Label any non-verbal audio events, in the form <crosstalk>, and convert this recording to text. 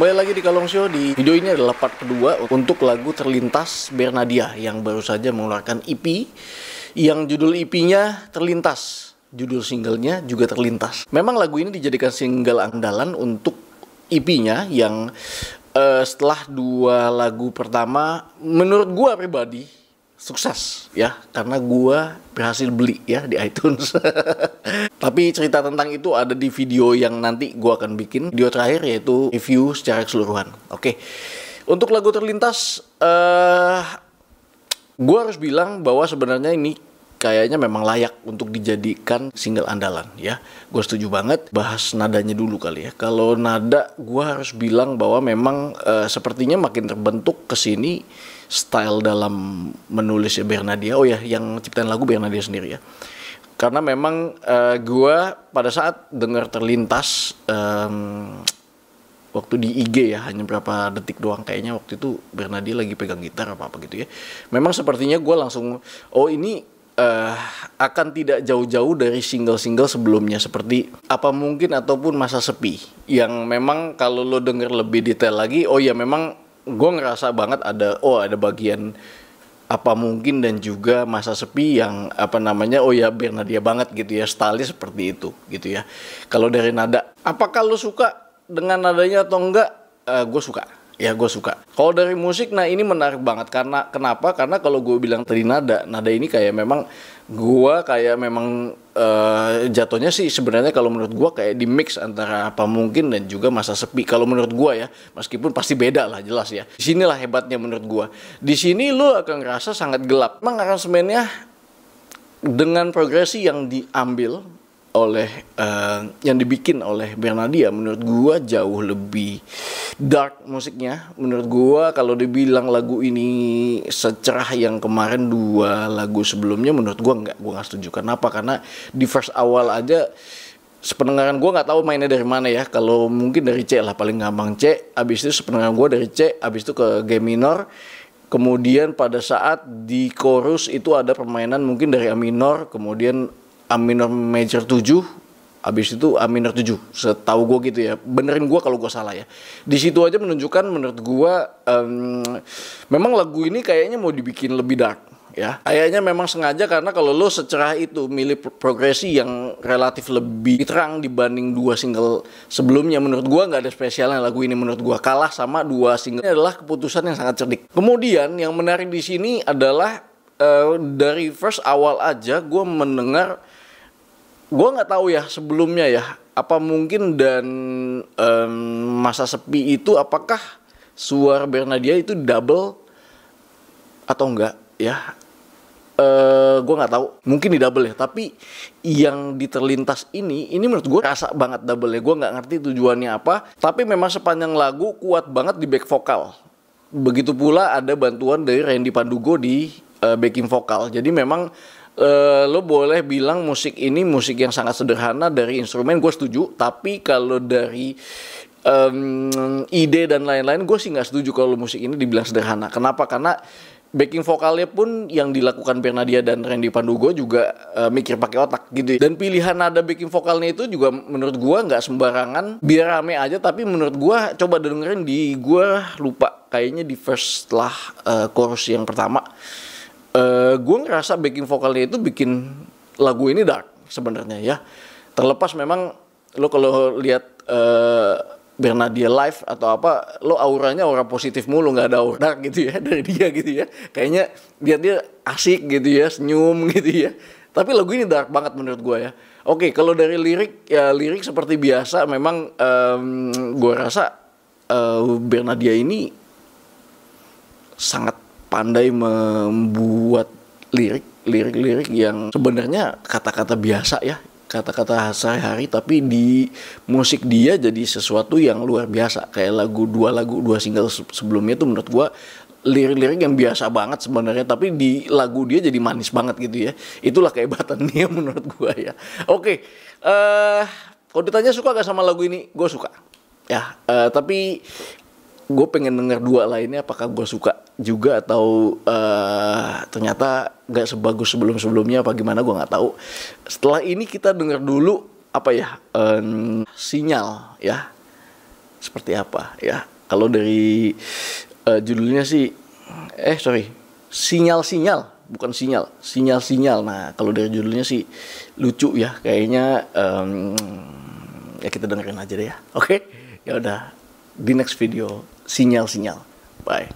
Kembali lagi di Kalong Show, di video ini adalah part kedua untuk lagu Terlintas Bernadia yang baru saja mengeluarkan EP yang judul EP-nya Terlintas, judul singlenya juga Terlintas. Memang lagu ini dijadikan single andalan untuk EP-nya yang uh, setelah dua lagu pertama menurut gua pribadi sukses ya karena gua berhasil beli ya di iTunes. <laughs> Tapi cerita tentang itu ada di video yang nanti gua akan bikin video terakhir yaitu review secara keseluruhan. Oke. Untuk lagu terlintas eh uh, gua harus bilang bahwa sebenarnya ini kayaknya memang layak untuk dijadikan single andalan ya. Gue setuju banget bahas nadanya dulu kali ya. Kalau nada gue harus bilang bahwa memang e, sepertinya makin terbentuk ke sini style dalam menulis Bernadia. Oh ya, yang ciptain lagu Bernadia sendiri ya. Karena memang e, eh, gue pada saat dengar terlintas e, waktu di IG ya hanya berapa detik doang kayaknya waktu itu Bernadi lagi pegang gitar apa apa gitu ya. Memang sepertinya gue langsung oh ini uh, akan tidak jauh-jauh dari single-single sebelumnya seperti apa mungkin ataupun masa sepi yang memang kalau lo denger lebih detail lagi oh ya memang gue ngerasa banget ada oh ada bagian apa mungkin dan juga masa sepi yang apa namanya oh ya Bernadia banget gitu ya style seperti itu gitu ya kalau dari nada apakah lo suka dengan nadanya atau enggak uh, eh, gue suka ya gue suka kalau dari musik nah ini menarik banget karena kenapa karena kalau gue bilang tadi nada nada ini kayak memang gue kayak memang uh, jatuhnya sih sebenarnya kalau menurut gue kayak di mix antara apa mungkin dan juga masa sepi kalau menurut gue ya meskipun pasti beda lah jelas ya disinilah hebatnya menurut gue di sini lo akan ngerasa sangat gelap emang aransemennya dengan progresi yang diambil oleh uh, yang dibikin oleh Bernadia menurut gua jauh lebih dark musiknya menurut gua kalau dibilang lagu ini secerah yang kemarin dua lagu sebelumnya menurut gua nggak gua nggak setuju kenapa karena di first awal aja sependengaran gua nggak tahu mainnya dari mana ya kalau mungkin dari C lah paling gampang C abis itu sependengaran gua dari C abis itu ke G minor kemudian pada saat di chorus itu ada permainan mungkin dari A minor kemudian A minor major 7 habis itu A minor 7 Setahu gue gitu ya Benerin gue kalau gue salah ya di situ aja menunjukkan menurut gue um, Memang lagu ini kayaknya mau dibikin lebih dark ya Kayaknya memang sengaja karena kalau lo secerah itu Milih progresi yang relatif lebih terang Dibanding dua single sebelumnya Menurut gue nggak ada spesialnya lagu ini Menurut gue kalah sama dua single ini adalah keputusan yang sangat cerdik Kemudian yang menarik di sini adalah uh, dari first awal aja gue mendengar gue nggak tahu ya sebelumnya ya apa mungkin dan um, masa sepi itu apakah suara Bernadia itu double atau enggak ya uh, eh, gue nggak tahu mungkin di double ya tapi yang di terlintas ini ini menurut gue rasa banget double ya gue nggak ngerti tujuannya apa tapi memang sepanjang lagu kuat banget di back vokal begitu pula ada bantuan dari Randy Pandugo di uh, backing vokal. Jadi memang uh, lo boleh bilang musik ini musik yang sangat sederhana dari instrumen gue setuju, tapi kalau dari um, ide dan lain-lain gue sih nggak setuju kalau musik ini dibilang sederhana. Kenapa? Karena backing vokalnya pun yang dilakukan Bernadia dan Randy Pandugo juga uh, mikir pakai otak gitu dan pilihan nada backing vokalnya itu juga menurut gua nggak sembarangan biar rame aja tapi menurut gua coba dengerin di gua lupa kayaknya di first lah uh, chorus yang pertama uh, eh, gue ngerasa backing vokalnya itu bikin lagu ini dark sebenarnya ya terlepas memang lo kalau lihat uh, Bernadia live atau apa lo auranya aura positif mulu nggak ada aura gitu ya <laughs> dari dia gitu ya kayaknya dia dia asik gitu ya senyum <laughs> gitu ya tapi lagu ini dark banget menurut gue ya oke okay, kalau dari lirik ya lirik seperti biasa memang um, gue rasa uh, Bernadia ini sangat pandai membuat lirik lirik-lirik yang sebenarnya kata-kata biasa ya kata-kata sehari-hari tapi di musik dia jadi sesuatu yang luar biasa kayak lagu dua lagu dua single sebelumnya tuh menurut gua lirik-lirik yang biasa banget sebenarnya tapi di lagu dia jadi manis banget gitu ya itulah kehebatan <laughs> dia menurut gua ya oke okay. uh, eh, kalau ditanya suka gak sama lagu ini gua suka ya uh, tapi gue pengen denger dua lainnya apakah gue suka juga atau uh, ternyata gak sebagus sebelum sebelumnya apa gimana gue nggak tahu setelah ini kita denger dulu apa ya um, sinyal ya seperti apa ya kalau dari uh, judulnya sih eh sorry sinyal sinyal bukan sinyal sinyal sinyal nah kalau dari judulnya sih lucu ya kayaknya um, ya kita dengerin aja deh ya oke okay? ya udah di next video sinyal-sinyal. Bye.